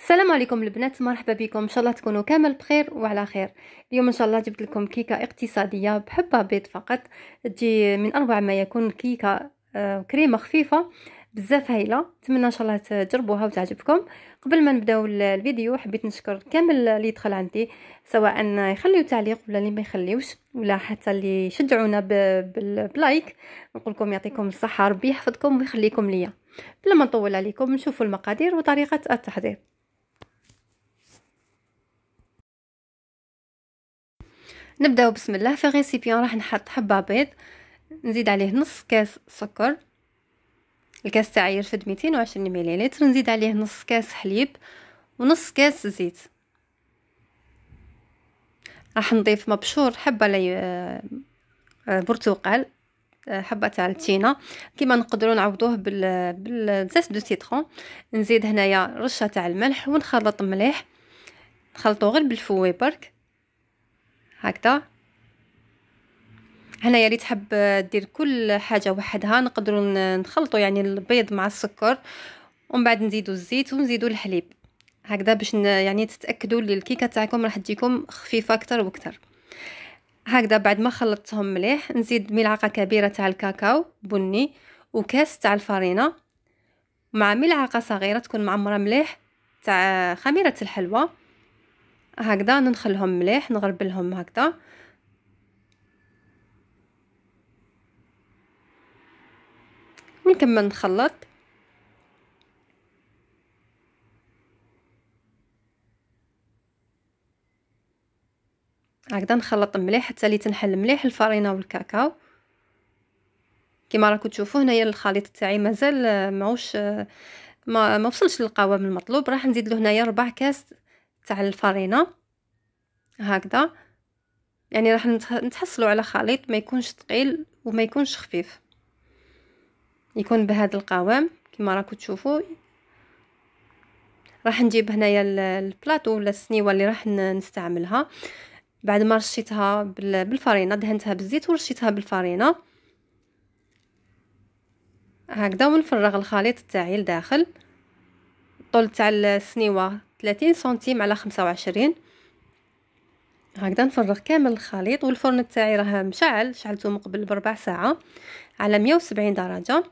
السلام عليكم البنات مرحبا بكم ان شاء الله تكونوا كامل بخير وعلى خير اليوم ان شاء الله جبت لكم كيكه اقتصاديه بحبه بيض فقط تجي من اروع ما يكون كيكه آه، كريمه خفيفه بزاف هايله نتمنى ان شاء الله تجربوها وتعجبكم قبل ما نبداو الفيديو حبيت نشكر كامل اللي دخل عندي سواء يخليو تعليق ولا اللي ما يخليوش ولا حتى اللي يشجعونا بلايك نقول لكم يعطيكم الصحه ربي يحفظكم ويخليكم ليا بلا ما نطول عليكم نشوفوا المقادير وطريقه التحضير نبداو بسم الله في غيسيبيون راح نحط حبه بيض نزيد عليه نص كاس سكر الكاس تاعي يرفد 220 مليلتر نزيد عليه نص كاس حليب ونص كاس زيت راح نضيف مبشور حبه لي آه، برتقال آه، حبه تاع التينه كيما نقدروا نعوضوه بال بالزيت دو سيترون نزيد هنايا رشه تاع الملح ونخلط مليح نخلطو غير بالفوي برك هكذا هنايا اللي تحب دير كل حاجه وحدها نقدروا نخلطوا يعني البيض مع السكر ومن بعد نزيدوا الزيت ونزيدوا الحليب هكذا باش يعني تتاكدوا اللي الكيكه تاعكم راح تجيكم خفيفه اكثر واكثر هكذا بعد ما خلطتهم مليح نزيد ملعقه كبيره تاع الكاكاو بني وكاس تاع الفرينه مع ملعقه صغيره تكون معمره مليح تاع خميره الحلوى هكذا ننخلهم مليح نغربلهم هكذا ونكمل نخلط هكذا نخلط مليح حتى لي تنحل مليح الفرينه والكاكاو كما راكم تشوفوا هنايا الخليط تاعي مازال آه، ماهوش آه، ما ما وصلش للقوام المطلوب راح نزيد له هنايا ربع كاس تاع الفرينه هكذا يعني راح نتحصلوا على خليط ما يكونش ثقيل وما يكونش خفيف يكون بهذا القوام كما راكم تشوفوا راح نجيب هنايا البلاطو ولا السنيوه اللي راح نستعملها بعد ما رشيتها بالفرينه دهنتها بالزيت ورشيتها بالفرينه هكذا ونفرغ الخليط تاعي لداخل الطول تاع السنيوه 30 سنتيم على 25 هكذا نفرغ كامل الخليط والفرن تاعي راه مشعل شعلته من قبل بربع ساعه على 170 درجه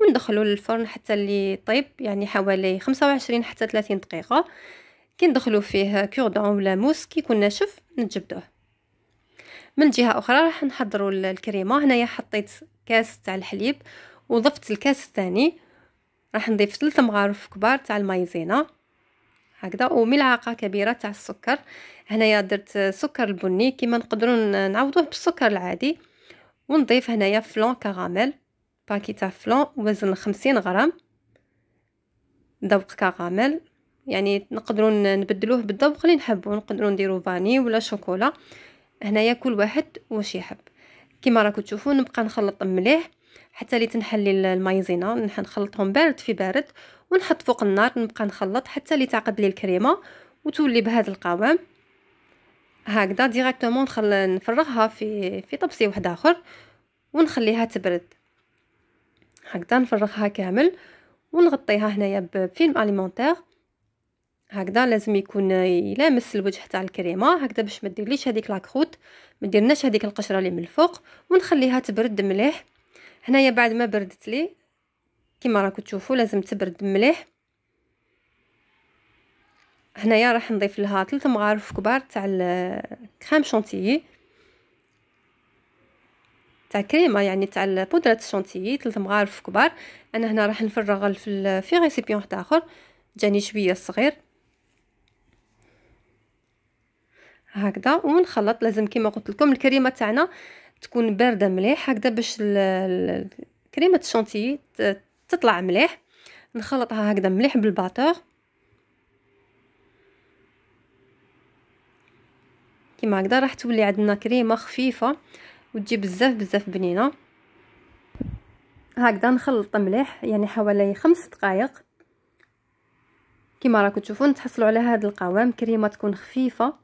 وندخلو للفرن حتى اللي طيب يعني حوالي 25 حتى 30 دقيقه كي ندخلو فيه كوردون ولا موس كي يكون ناشف نجبدوه من جهه اخرى راح نحضروا الكريمه هنايا حطيت كاس تاع الحليب وضفت الكاس الثاني راح نضيف ثلاث مغارف كبار تاع المايزينا هكذا وملعقه كبيره تاع السكر هنايا درت سكر البني كيما نقدروا نعوضوه بالسكر العادي ونضيف هنايا فلون كراميل باكي تاع فلون وزن 50 غرام ذوق كراميل يعني نقدروا نبدلوه بالذوق اللي نحبو نقدروا نديرو فاني ولا شوكولا هنايا كل واحد واش يحب كيما راكم تشوفوا نبقى نخلط مليح حتى لي تنحلي المايزينا نخلطهم بارد في بارد ونحط فوق النار نبقى نخلط حتى لي تعقد لي الكريمه وتولي بهذا القوام هكذا ديريكتومون نخل نفرغها في في طبسي واحد اخر ونخليها تبرد هكذا نفرغها كامل ونغطيها هنايا بفيلم اليمونتير هكذا لازم يكون يلامس الوجه تاع الكريمه هكذا باش ما ديرليش هذيك لاكروت ما ديرناش هذيك القشره اللي من الفوق ونخليها تبرد مليح هنايا بعد ما بردت لي كما راكم تشوفوا لازم تبرد مليح هنايا راح نضيف لها ثلاث مغارف كبار تاع الكريم شونتيي تاع كريمه يعني تاع بودره الشونتيي ثلاث مغارف كبار انا هنا راح نفرغ في في ريسيبيون تاع اخر جاني شويه صغير هكذا ونخلط لازم كما قلت لكم الكريمه تاعنا تكون بارده مليح هكذا باش كريمه الشونتيي تطلع مليح نخلطها هكذا مليح بالباتور كيما هكذا راح تولي عندنا كريمه خفيفه وتجي بزاف بزاف بنينه هكذا نخلط مليح يعني حوالي خمس دقائق كيما راكم تشوفون تحصلوا على هذا القوام كريمه تكون خفيفه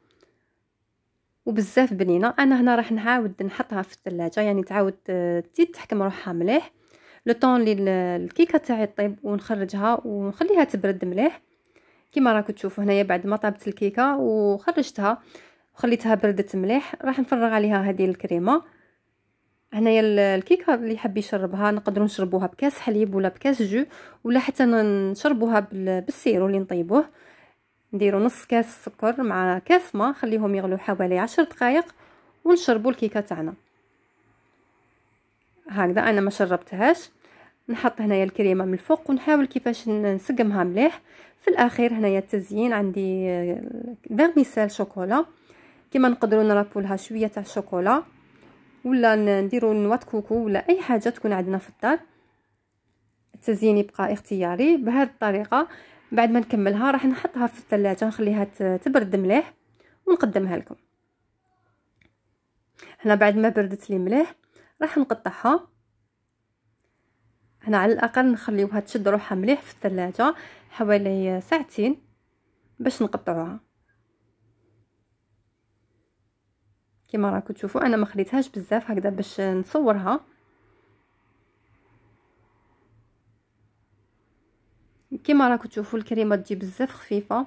وبزاف بنينه انا هنا راح نعاود نحطها في الثلاجه يعني تعاود آه، تزيد تحكم روحها مليح لو طون لي الكيكه تاعي طيب ونخرجها ونخليها تبرد مليح كما راكو تشوفوا هنايا بعد ما طابت الكيكه وخرجتها وخليتها بردت مليح راح نفرغ عليها هذه الكريمه هنايا الكيكه اللي حاب يشربها نقدروا نشربوها بكاس حليب ولا بكاس جو ولا حتى نشربوها بالسيرو اللي نطيبوه نديرو نص كاس سكر مع كاس ما خليهم يغلو حوالي عشر دقائق ونشربوا الكيكه تاعنا هكذا انا ما شربتهاش نحط هنايا الكريمه من الفوق ونحاول كيفاش نسقمها مليح في الاخير هنايا التزيين عندي فيرميسال شوكولا كيما نقدروا نرابولها شويه تاع الشوكولا ولا نديروا نوات كوكو ولا اي حاجه تكون عندنا في الدار التزيين يبقى اختياري بهذه الطريقه بعد ما نكملها راح نحطها في الثلاجه نخليها تبرد مليح ونقدمها لكم هنا بعد ما بردت لي مليح راح نقطعها هنا على الاقل نخليوها تشد روحها مليح في الثلاجه حوالي ساعتين باش نقطعوها كما راكم تشوفوا انا ما خليتهاش بزاف هكذا باش نصورها كما راكم تشوفوا الكريمه تجي بزاف خفيفه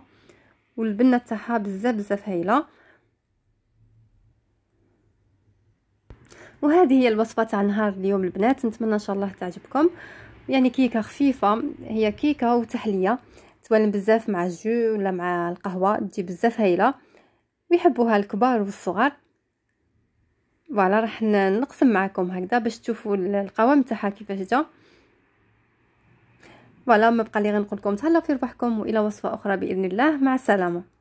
والبنه تاعها بزاف بزاف هايله وهذه هي الوصفه تاع نهار اليوم البنات نتمنى ان شاء الله تعجبكم يعني كيكه خفيفه هي كيكه وتحليه توالم بزاف مع الجو ولا مع القهوه تجي بزاف هايله ويحبوها الكبار والصغار فوالا راح نقسم معكم هكذا باش تشوفوا القوام تاعها كيفاش جا فوالا ما بقى لي نقول لكم تهلاو في ربحكم والى وصفه اخرى باذن الله مع السلامه